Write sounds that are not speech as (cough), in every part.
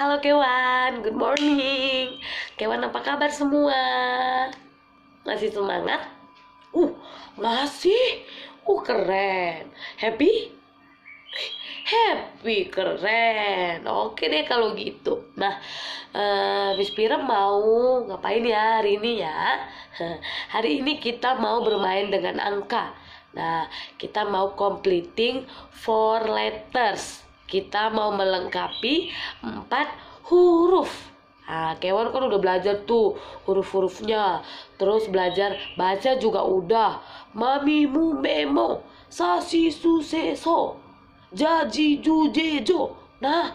Halo Kewan, good morning. Kewan apa kabar semua? Masih semangat? Uh, masih. Uh, keren. Happy? Happy, keren. Oke deh kalau gitu. Nah, uh, Miss Pira mau ngapain ya hari ini ya? (laughs) hari ini kita mau bermain dengan angka. Nah, kita mau completing four letters kita mau melengkapi empat huruf Nah, Kewan kan udah belajar tuh huruf-hurufnya. Terus belajar baca juga udah. Mamimu memo, sasi suceso jaji jujejo. Nah,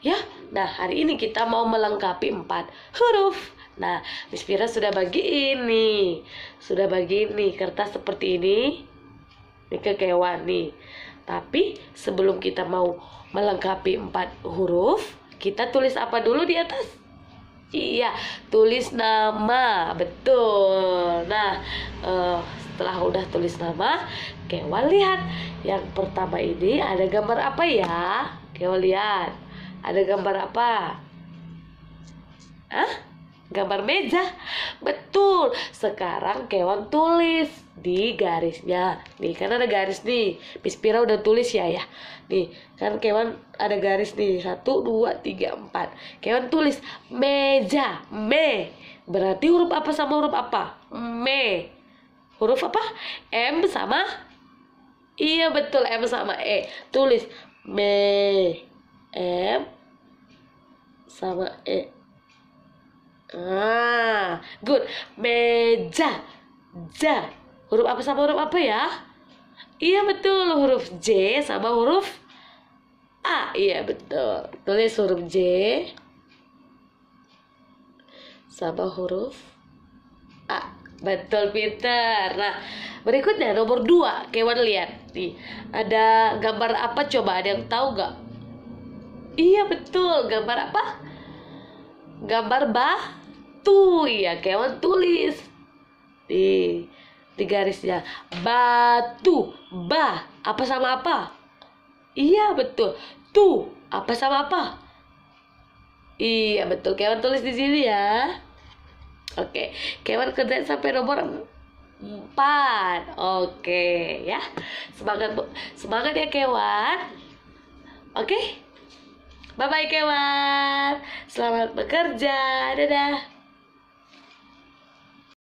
ya. Nah, hari ini kita mau melengkapi empat huruf. Nah, Miss Pira sudah bagi ini. Sudah bagi ini kertas seperti ini. Ini ke kewan nih. Tapi sebelum kita mau melengkapi empat huruf, kita tulis apa dulu di atas? Iya, tulis nama, betul. Nah, uh, setelah udah tulis nama, Kewan lihat. Yang pertama ini ada gambar apa ya? Kewan lihat. Ada gambar apa? Hah? gambar meja. Betul. Sekarang kewan tulis di garisnya. Nih, kan ada garis nih. Bispira udah tulis ya ya. Nih, kan kewan ada garis nih. Satu, dua, tiga, empat. Kewan tulis meja. Me. Berarti huruf apa sama huruf apa? Me. Huruf apa? M sama Iya betul M sama E. Tulis me M sama E. Ah, good. Meja. Ja. Huruf apa sama huruf apa ya? Iya betul, huruf J sama huruf A. Iya betul. Tulis huruf J sama huruf A. Betul Peter. Nah, berikutnya nomor 2. Kewan lihat. Nih, ada gambar apa coba? Ada yang tahu gak Iya betul, gambar apa? Gambar bah tuh ya kewan tulis di di garisnya batu ba apa sama apa iya betul tu apa sama apa iya betul kewan tulis di sini ya oke kewan kerja sampai nomor empat. oke ya semangat semangat ya kewan oke bye bye kewan selamat bekerja dadah